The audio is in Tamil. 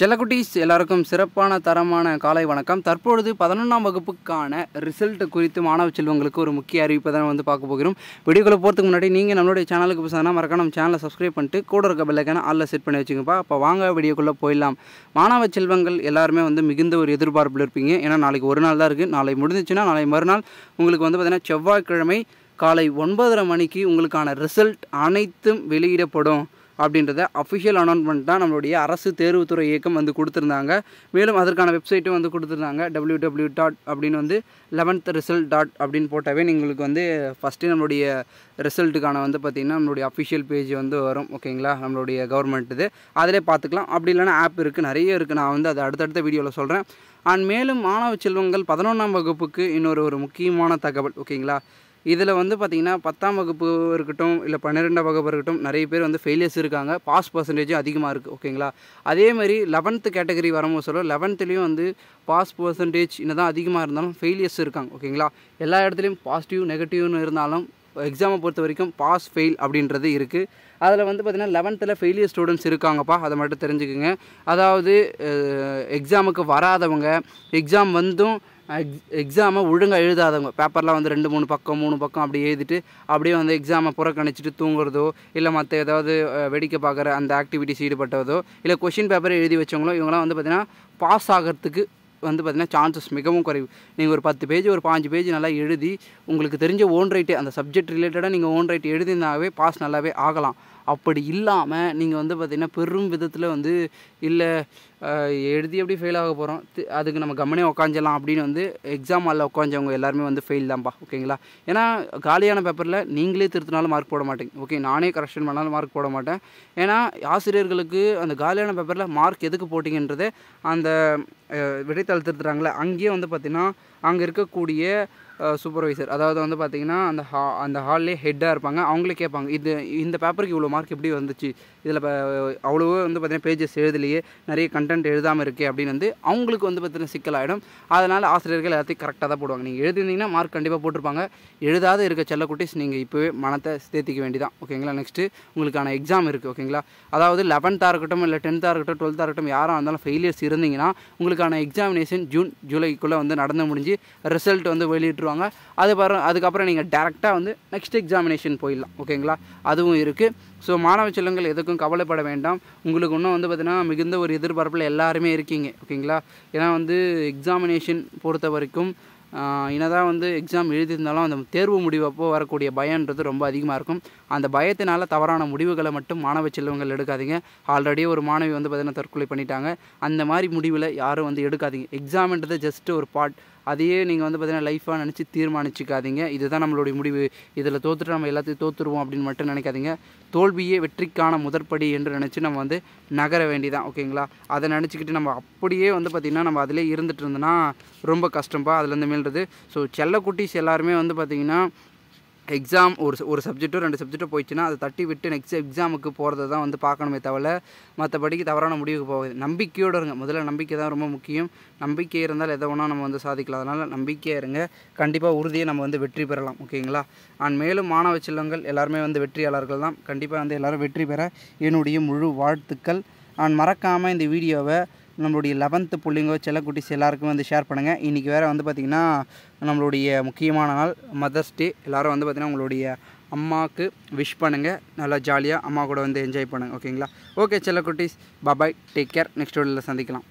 செல்லக்குட்டீஸ் எல்லாருக்கும் சிறப்பான தரமான காலை வணக்கம் தற்பொழுது பதினொன்றாம் வகுப்புக்கான ரிசல்ட் குறித்து மாணவ செல்வங்களுக்கு ஒரு முக்கிய அறிவிப்பை தான் வந்து பார்க்க போகிறோம் வீடியோக்குள்ள போகிறதுக்கு முன்னாடி நீங்கள் நம்மளுடைய சேனலுக்கு புதுசாக மறக்காம நம்ம சேனலை சப்ஸ்கிரைப் பண்ணிட்டு கூட இருக்க பெல்லைக்கான ஆளில் செட் பண்ணி வச்சுக்கப்பா அப்போ வாங்க வீடியோக்குள்ளே போயிடலாம் மாணவ செல்வங்கள் எல்லாருமே வந்து மிகுந்த ஒரு எதிர்பார்ப்பில் இருப்பீங்க ஏன்னா நாளைக்கு ஒரு நாள் தான் இருக்குது நாளை முடிஞ்சிச்சுன்னா நாளை மறுநாள் உங்களுக்கு வந்து பார்த்திங்கன்னா செவ்வாய்க்கிழமை காலை ஒன்பதரை மணிக்கு உங்களுக்கான ரிசல்ட் அனைத்தும் வெளியிடப்படும் அப்படின்றத அஃபிஷியல் அனௌன்ஸ்மெண்ட் தான் நம்மளுடைய அரசு தேர்வுத்துறை இயக்கம் வந்து கொடுத்துருந்தாங்க மேலும் அதற்கான வெப்சைட்டும் வந்து கொடுத்துருந்தாங்க டபிள்யூ டபிள்யூ டாட் அப்படின்னு வந்து லெவன்த் ரிசல்ட் டாட் அப்படின்னு போட்டாவே எங்களுக்கு வந்து ஃபஸ்ட்டு நம்மளுடைய ரிசல்ட்டுக்கான வந்து பார்த்திங்கன்னா நம்மளுடைய அஃபிஷியல் பேஜ் வந்து வரும் ஓகேங்களா நம்மளுடைய கவர்மெண்ட் இது அதிலே பார்த்துக்கலாம் அப்படி இல்லைனா ஆப் இருக்குது நிறைய இருக்குது நான் வந்து அதை அடுத்தடுத்த வீடியோவில் சொல்கிறேன் அண்ட் மேலும் மாணவ செல்வங்கள் பதினொன்றாம் வகுப்புக்கு இன்னொரு ஒரு முக்கியமான தகவல் ஓகேங்களா இதில் வந்து பார்த்திங்கன்னா பத்தாம் வகுப்பு இருக்கட்டும் இல்லை பன்னிரெண்டாம் வகுப்பு இருக்கட்டும் நிறைய பேர் வந்து ஃபெயிலியர்ஸ் இருக்காங்க பாஸ் பர்சன்டேஜும் அதிகமாக இருக்குது ஓகேங்களா அதேமாதிரி லெவன்த்து கேட்டகரி வரும்போது சொல்ல லெவன்த்துலேயும் வந்து பாஸ் பர்சன்டேஜ் என்ன தான் அதிகமாக இருந்தாலும் ஃபெயிலியர்ஸ் இருக்காங்க ஓகேங்களா எல்லா இடத்துலையும் பாசிட்டிவ் நெகட்டிவ்னு இருந்தாலும் எக்ஸாமை பொறுத்த வரைக்கும் பாஸ் ஃபெயில் அப்படின்றது இருக்குது அதில் வந்து பார்த்திங்கன்னா லெவன்த்தில் ஃபெயிலியர் ஸ்டூடெண்ட்ஸ் இருக்காங்கப்பா அதை மட்டும் தெரிஞ்சுக்கோங்க அதாவது எக்ஸாமுக்கு வராதவங்க எக்ஸாம் வந்தும் எக்ஸாமை ஒழுங்காக எழுதாதவங்க பேப்பர்லாம் வந்து ரெண்டு மூணு பக்கம் மூணு பக்கம் அப்படி எழுதிட்டு அப்படியே வந்து எக்ஸாமை புறக்கணிச்சிட்டு தூங்குறதோ இல்லை மற்ற ஏதாவது வெடிக்க பார்க்குற அந்த ஆக்டிவிட்டிஸ் ஈடுபட்டதோ இல்லை கொஷின் பேப்பரை எழுதி வச்சவங்களோ இவங்களாம் வந்து பார்த்திங்கன்னா பாஸ் ஆகிறதுக்கு வந்து பார்த்திங்கன்னா சான்சஸ் மிகவும் குறைவு நீங்கள் ஒரு பத்து பேஜ் ஒரு பாஞ்சு பேஜ் நல்லா எழுதி உங்களுக்கு தெரிஞ்ச ஓன் ரைட்டு அந்த சப்ஜெக்ட் ரிலேட்டடாக நீங்கள் ஓன் ரைட் எழுதினாவே பாஸ் நல்லாவே ஆகலாம் அப்படி இல்லாமல் நீங்கள் வந்து பார்த்திங்கன்னா பெரும் விதத்தில் வந்து இல்லை எழுதி எப்படி ஃபெயில் ஆக போகிறோம் அதுக்கு நம்ம கம்மனே உக்காந்துடலாம் அப்படின்னு வந்து எக்ஸாம் ஹாலில் உட்காந்தவங்க எல்லாருமே வந்து ஃபெயில் தான்ப்பா ஓகேங்களா ஏன்னா காலியான பேப்பரில் நீங்களே திருத்தினாலும் மார்க் போட மாட்டேங்க ஓகே நானே கரெக்ஷன் பண்ணாலும் மார்க் போட மாட்டேன் ஏன்னா ஆசிரியர்களுக்கு அந்த காலியான பேப்பரில் மார்க் எதுக்கு போட்டிங்கன்றதே அந்த விடைத்தாள் திருத்துறாங்களே அங்கேயே வந்து பார்த்திங்கன்னா அங்கே இருக்கக்கூடிய சூப்பர்வைசர் அதாவது வந்து பார்த்தீங்கன்னா அந்த ஹா அந்த ஹால்லே ஹெட்டாக இருப்பாங்க அவங்களே கேட்பாங்க இது இந்த பேப்பருக்கு இவ்வளோ மார்க் எப்படி வந்துச்சு இதில் அவ்வளவோ வந்து பார்த்திங்கன்னா பேஜஸ் எழுதலையே நிறைய கண்டென்ட் எழுதாமல் இருக்குது அப்படின்னு வந்து அவங்களுக்கு வந்து பார்த்திங்கன்னா சிக்கலாகிடும் அதனால் ஆசிரியர்கள் எல்லாத்தையும் கரெக்டாக தான் போடுவாங்க நீங்கள் எழுதிருந்தீங்கன்னா மார்க் கண்டிப்பாக போட்டிருப்பாங்க எழுதாத இருக்க செல்லக்குட்டிஸ் நீங்கள் இப்போவே மனத்தை சேர்த்திக்க வேண்டிதான் ஓகேங்களா நெக்ஸ்ட்டு உங்களுக்கான எக்ஸாம் இருக்குது ஓகேங்களா அதாவது லெவன்த்தாக இருக்கட்டும் இல்லை டென்த்தாக இருக்கட்டும் டுவெல்த்தாக இருக்கட்டும் யாராக இருந்தாலும் ஃபெயிலியர்ஸ் இருந்தீங்கன்னா உங்களுக்கான எக்ஸாமினேஷன் ஜூன் ஜூலைக்குள்ளே வந்து நடந்து முடிஞ்சு ரிசல்ட் வந்து வெளியிட்டுருவாங்க அது பாரு அதுக்கப்புறம் நீங்கள் டேரெக்டாக வந்து நெக்ஸ்ட் எக்ஸாமினேஷன் போயிடலாம் ஓகேங்களா அதுவும் இருக்குது ஸோ மாணவ செல்லங்கள் எதுக்கும் ஒன்றும் கவலைப்பட வேண்டாம் உங்களுக்கு இன்னும் வந்து பார்த்திங்கன்னா மிகுந்த ஒரு எதிர்பார்ப்பில் எல்லாருமே இருக்கீங்க ஓகேங்களா ஏன்னா வந்து எக்ஸாமினேஷன் பொறுத்த வரைக்கும் என்னதான் வந்து எக்ஸாம் எழுதியிருந்தாலும் அந்த தேர்வு முடிவப்போ வரக்கூடிய பயன்றது ரொம்ப அதிகமாக இருக்கும் அந்த பயத்தினால் தவறான முடிவுகளை மட்டும் மாணவ செல்வங்கள் எடுக்காதீங்க ஆல்ரெடி ஒரு மாணவி வந்து பார்த்திங்கன்னா தற்கொலை பண்ணிட்டாங்க அந்த மாதிரி முடிவில் யாரும் வந்து எடுக்காதீங்க எக்ஸாம்ன்றது ஜஸ்ட்டு ஒரு பார்ட் அதையே நீங்கள் வந்து பார்த்தீங்கன்னா லைஃபாக நினச்சி தீர்மானிச்சுக்காதீங்க இதுதான் நம்மளுடைய முடிவு இதில் தோற்றுட்டு நம்ம எல்லாத்தையும் தோற்றுருவோம் அப்படின்னு மட்டும் நினைக்காதீங்க தோல்வியே வெற்றிக்கான முதற்படி என்று நினச்சி நம்ம வந்து நகர வேண்டிதான் ஓகேங்களா அதை நினச்சிக்கிட்டு நம்ம அப்படியே வந்து பார்த்திங்கன்னா நம்ம அதிலே இருந்துகிட்டு இருந்தோன்னா ரொம்ப கஷ்டம்ப்பா அதுலேருந்து மேல்றது ஸோ செல்லக்குட்டிஸ் எல்லாருமே வந்து பார்த்திங்கன்னா எக்ஸாம் ஒரு ஒரு சப்ஜெக்ட்டோ ரெண்டு சப்ஜெக்ட்டோ போயிடுச்சுன்னா அதை தட்டி விட்டு நெக்ஸ்ட் எக்ஸாமுக்கு போகிறத தான் வந்து பார்க்கணுமே தவிர மற்றபடிக்கு தவறான முடிவுக்கு போகுது நம்பிக்கையோடு இருங்க முதல்ல நம்பிக்கை தான் ரொம்ப முக்கியம் நம்பிக்கை இருந்தால் எதை வேணால் நம்ம வந்து சாதிக்கலாம் அதனால் நம்பிக்கையாக இருங்க கண்டிப்பாக உறுதியை நம்ம வந்து வெற்றி பெறலாம் ஓகேங்களா அண்ட் மேலும் மாணவ செல்வங்கள் எல்லாருமே வந்து வெற்றியாளர்கள் தான் கண்டிப்பாக வந்து எல்லோரும் வெற்றி பெற என்னுடைய முழு வாழ்த்துக்கள் அண்ட் மறக்காமல் இந்த வீடியோவை நம்மளுடைய லெவன்த்து பிள்ளைங்க செல்லக்குட்டிஸ் எல்லாருக்கும் வந்து ஷேர் பண்ணுங்கள் இன்றைக்கி வேறு வந்து பார்த்திங்கன்னா நம்மளுடைய முக்கியமான நாள் மதர்ஸ் டே எல்லோரும் வந்து பார்த்திங்கன்னா உங்களுடைய அம்மாவுக்கு விஷ் பண்ணுங்கள் நல்லா ஜாலியாக அம்மா கூட வந்து என்ஜாய் பண்ணுங்கள் ஓகேங்களா ஓகே செல்லக்குட்டிஸ் பாபாய் டேக் கேர் நெக்ஸ்ட் வீடியோவில் சந்திக்கலாம்